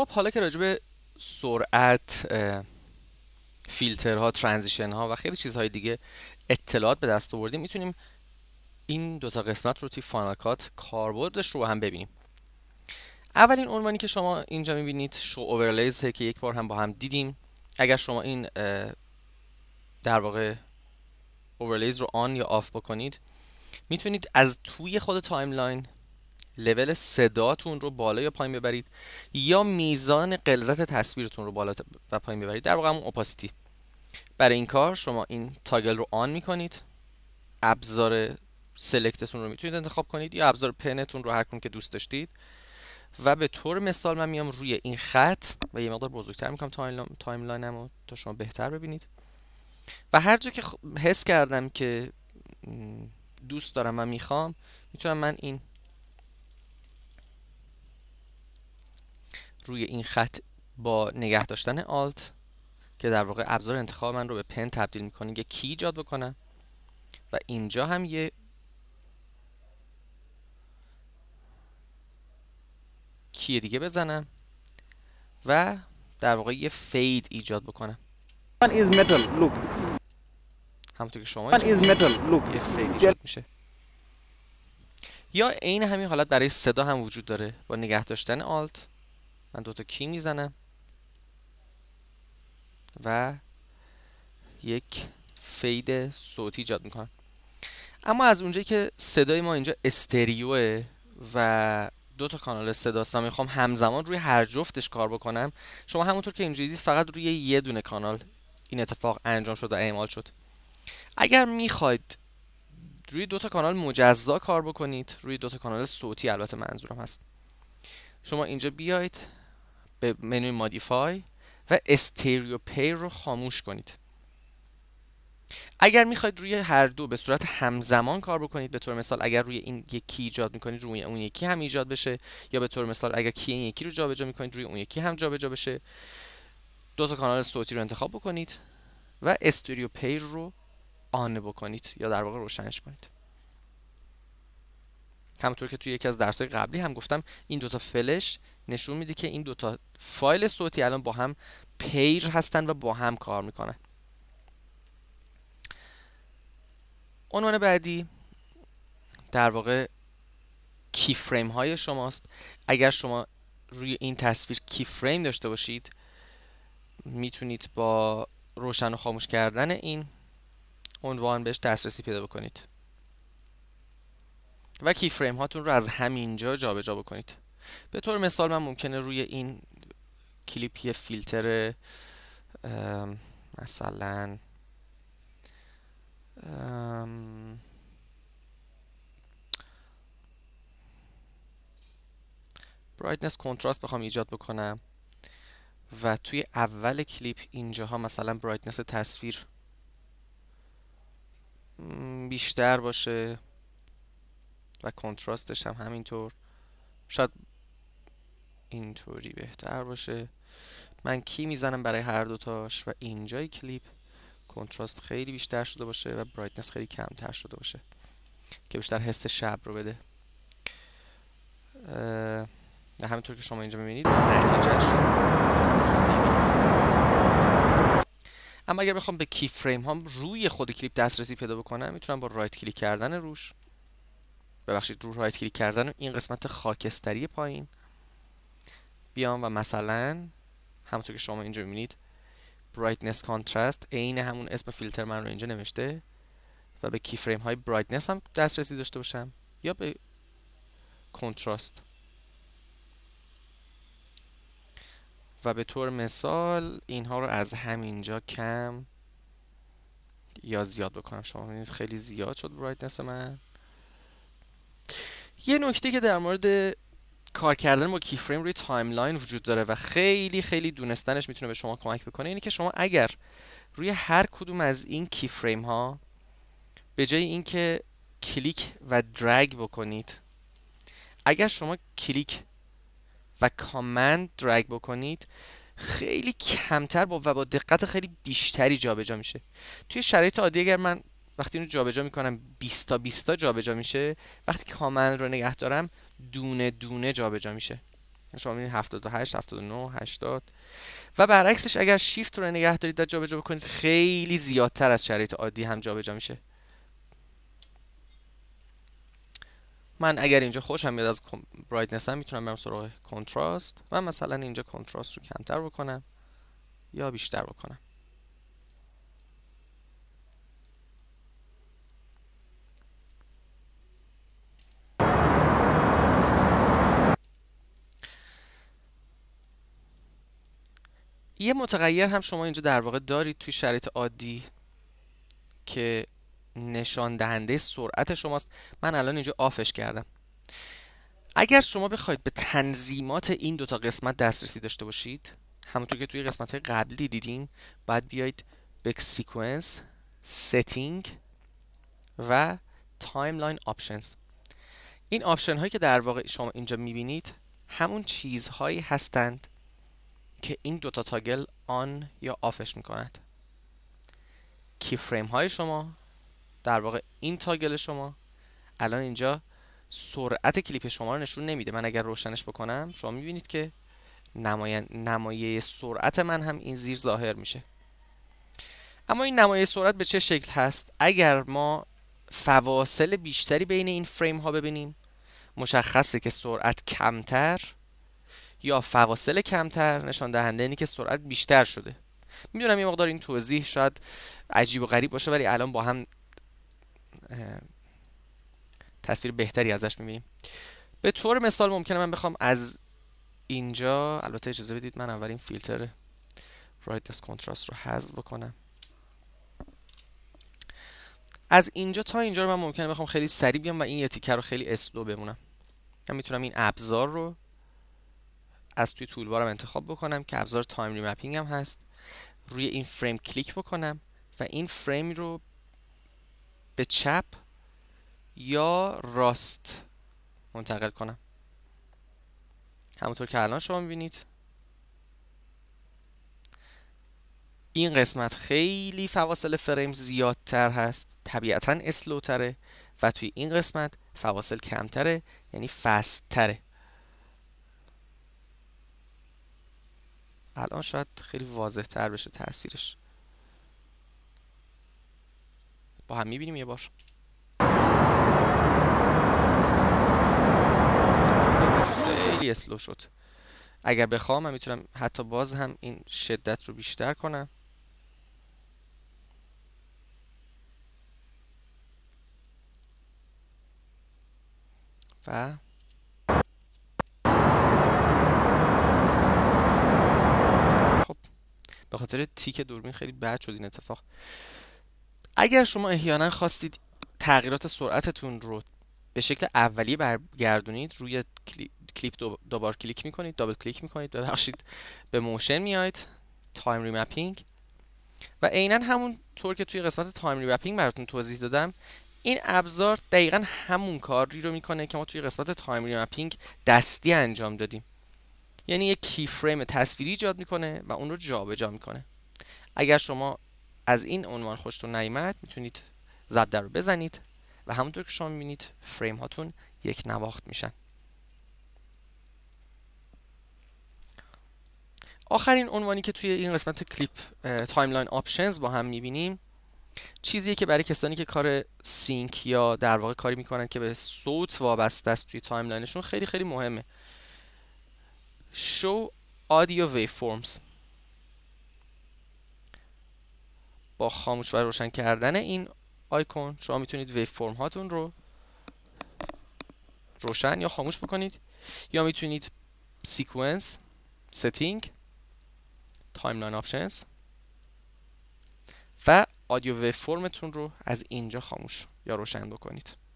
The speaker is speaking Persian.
خب حالا که راجب به سرعت فیلترها ترانزیشن ها و خیلی چیزهای دیگه اطلاعات به دست آوردیم میتونیم این دو تا قسمت رو توی فاناکات کاربردش رو هم ببینیم اولین عنوانی که شما اینجا میبینید شو اوورلیز که یک بار هم با هم دیدیم اگر شما این در واقع اوورلیز رو آن یا آف بکنید میتونید از توی خود تایملاین لول صداتون رو بالا یا پایین ببرید یا میزان قلزت تصویرتون رو بالا و پایین ببرید در واقع همون اپاسیتی برای این کار شما این تاگل رو آن میکنید ابزار سلکتتون رو میتونید انتخاب کنید یا ابزار پنتون رو هر که دوست داشتید و به طور مثال من میام روی این خط و یه مقدار بزرگتر میکنم تایملاینم رو تا شما بهتر ببینید و هر جا که حس کردم که دوست دارم و میخوام میتونم من این روی این خط با نگه داشتن Alt که در واقع ابزار انتخاب من رو به پن تبدیل میکنه یه کی ایجاد بکنم و اینجا هم یه کی دیگه بزنم و در واقع یه فید ایجاد بکنم همونطور که شما یه فید ایجاد میشه یا عین همین حالت برای صدا هم وجود داره با نگه داشتن آلت من تا کی میزنم و یک فید صوتی ایجاد میکنم اما از اونجایی که صدای ما اینجا استریوه و دو تا کانال صداست و میخوام همزمان روی هر جفتش کار بکنم شما همونطور که اینجوری فقط روی یه دونه کانال این اتفاق انجام شد و اعمال شد اگر میخواید روی دو تا کانال مجزا کار بکنید روی دو تا کانال صوتی البته منظورم هست شما اینجا بیاید به منوی مادیفای و استریو پی رو خاموش کنید اگر میخواید روی هر دو به صورت همزمان کار بکنید به طور مثال اگر روی این یکی ایجاد میکنید روی اون یکی هم ایجاد بشه یا به طور مثال اگر کی این یکی رو جابجا میکنید روی اون یکی هم جابجا بشه دو تا کانال صوتی رو انتخاب بکنید و استریو پیر رو آن بکنید یا در واقع روشنش کنید همونطور که توی یکی از درس‌های قبلی هم گفتم این دو تا فلش نشون میده که این دوتا فایل صوتی الان با هم پیر هستن و با هم کار میکنن عنوان بعدی در واقع کی فریم های شماست اگر شما روی این تصویر کی فریم داشته باشید میتونید با روشن و خاموش کردن این عنوان بهش دسترسی پیدا بکنید و کی فریم هاتون رو از همینجا جابجا بکنید به طور مثال من ممکنه روی این کلیپ یه فیلتر مثلا برایتنس کنتراست بخوام ایجاد بکنم و توی اول کلیپ اینجاها مثلا برایتنس تصویر بیشتر باشه و کنتراستش هم همینطور شاید اینطوری بهتر باشه من کی میزنم برای هر دوتاش و اینجای کلیپ کنتراست خیلی بیشتر شده باشه و برایتنس خیلی کمتر شده باشه که بیشتر حس شب رو بده نه همینطور که شما اینجا میبینید نتیجهش اما اگر بخوام به کی فریم هم روی خود کلیپ دسترسی پیدا بکنم میتونم با رایت کلیک کردن روش ببخشید رو رایت کلیک کردن این قسمت خاکستری پایین و مثلا همونطور که شما اینجا میبینید brightness contrast عین همون اسم فیلتر من رو اینجا نوشته و به کی فریم های brightness هم دسترسی داشته باشم یا به کنتراست و به طور مثال اینها رو از همینجا کم یا زیاد بکنم شما میبینید خیلی زیاد شد برایتنس من یه نکته که در مورد کار کردن با فریم روی تایملاین وجود داره و خیلی خیلی دونستنش میتونه به شما کمک بکنه اینه که شما اگر روی هر کدوم از این کیفریم ها به جای اینکه کلیک و درگ بکنید اگر شما کلیک و کامند درگ بکنید خیلی کمتر با و با دقت خیلی بیشتری جابجا میشه توی شرایط عادی اگر من وقتی اینو جابجا میکنم 20 تا 20 تا جابجا میشه وقتی کامند رو نگه دارم دونه دونه جابجا میشه یعنی شما میبینید 78 79 80 و برعکسش اگر شیفت رو نگه دارید و جابجا بکنید خیلی زیادتر از شرایط عادی هم جابجا میشه من اگر اینجا خوشم میاد از برایتنس هم میتونم برم سراغ کنتراست و مثلا اینجا کنتراست رو کمتر بکنم یا بیشتر بکنم یه متغیر هم شما اینجا در واقع دارید توی شرایط عادی که نشان دهنده سرعت شماست من الان اینجا آفش کردم اگر شما بخواید به تنظیمات این دوتا قسمت دسترسی داشته باشید همونطور که توی قسمت های قبلی دیدیم باید بیایید به سیکونس سیتینگ و تایملاین آپشنز این آپشن هایی که در واقع شما اینجا میبینید همون چیزهایی هستند که این دوتا تاگل آن یا آفش میکند کی فریم های شما در واقع این تاگل شما الان اینجا سرعت کلیپ شما رو نشون نمیده من اگر روشنش بکنم شما میبینید که نمای نمایه سرعت من هم این زیر ظاهر میشه اما این نمایه سرعت به چه شکل هست اگر ما فواصل بیشتری بین این فریم ها ببینیم مشخصه که سرعت کمتر یا فواصل کمتر نشان دهنده اینه که سرعت بیشتر شده میدونم یه مقدار این توضیح شاید عجیب و غریب باشه ولی الان با هم تصویر بهتری ازش میبینیم به طور مثال ممکنه من بخوام از اینجا البته اجازه بدید من اول این فیلتر دست کنتراست رو حذف بکنم از اینجا تا اینجا رو من ممکنه بخوام خیلی سریع بیام و این یه رو خیلی اسلو بمونم من میتونم این ابزار رو از توی تولبارم انتخاب بکنم که ابزار تایم ریمپینگ هم هست روی این فریم کلیک بکنم و این فریم رو به چپ یا راست منتقل کنم همونطور که الان شما میبینید این قسمت خیلی فواصل فریم زیادتر هست طبیعتا اسلوتره و توی این قسمت فواصل کمتره یعنی فستره الان شاید خیلی واضح تر بشه تاثیرش با هم میبینیم یه بار خیلی اسلو شد اگر بخوام من میتونم حتی باز هم این شدت رو بیشتر کنم و خاطر تیک دوربین خیلی بد شد این اتفاق اگر شما احیانا خواستید تغییرات سرعتتون رو به شکل اولیه برگردونید روی کلیپ دوبار کلیک میکنید دابل کلیک میکنید ببخشید به موشن میاید تایم ریمپینگ و عینا همون طور که توی قسمت تایم ریمپینگ براتون توضیح دادم این ابزار دقیقا همون کاری رو میکنه که ما توی قسمت تایم ریمپینگ دستی انجام دادیم یعنی یک کی فریم تصویری ایجاد میکنه و اون رو جابجا میکنه اگر شما از این عنوان خوشتون نیامد میتونید زد رو بزنید و همونطور که شما میبینید فریم هاتون یک نواخت میشن آخرین عنوانی که توی این قسمت کلیپ تایملاین آپشنز با هم میبینیم چیزیه که برای کسانی که کار سینک یا در واقع کاری میکنن که به صوت وابسته است توی تایملاینشون خیلی خیلی مهمه show audio waveforms با خاموش و روشن کردن این آیکون شما میتونید ویف فرم هاتون رو روشن یا خاموش بکنید یا میتونید سیکونس ستینگ تایملاین لاین آپشنز و آدیو ویف فرمتون رو از اینجا خاموش یا روشن بکنید